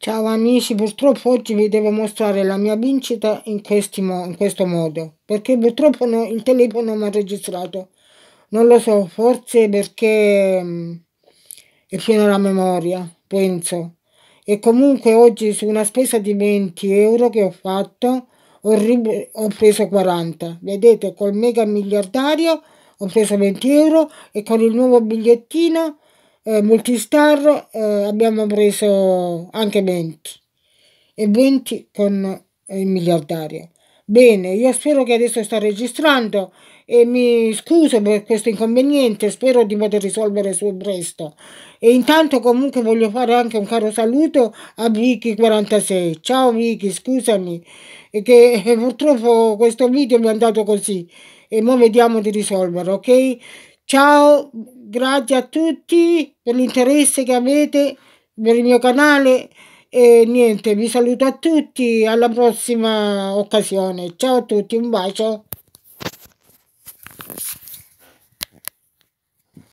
Ciao amici, purtroppo oggi vi devo mostrare la mia vincita in, mo in questo modo, perché purtroppo no, il telefono mi ha registrato. Non lo so, forse perché mh, mm, è pieno la memoria, penso. E comunque oggi su una spesa di 20 euro che ho fatto, ho, ho preso 40. Vedete, col mega miliardario ho preso 20 euro e con il nuovo bigliettino eh, multistar eh, abbiamo preso anche 20 e 20 con eh, il miliardario. Bene, io spero che adesso sta registrando e mi scuso per questo inconveniente, spero di poter risolvere su presto. E intanto comunque voglio fare anche un caro saluto a Vicky46. Ciao Vicky, scusami, e che purtroppo questo video mi è andato così e ora vediamo di risolverlo ok? Ciao, grazie a tutti per l'interesse che avete per il mio canale e niente, vi saluto a tutti, alla prossima occasione. Ciao a tutti, un bacio.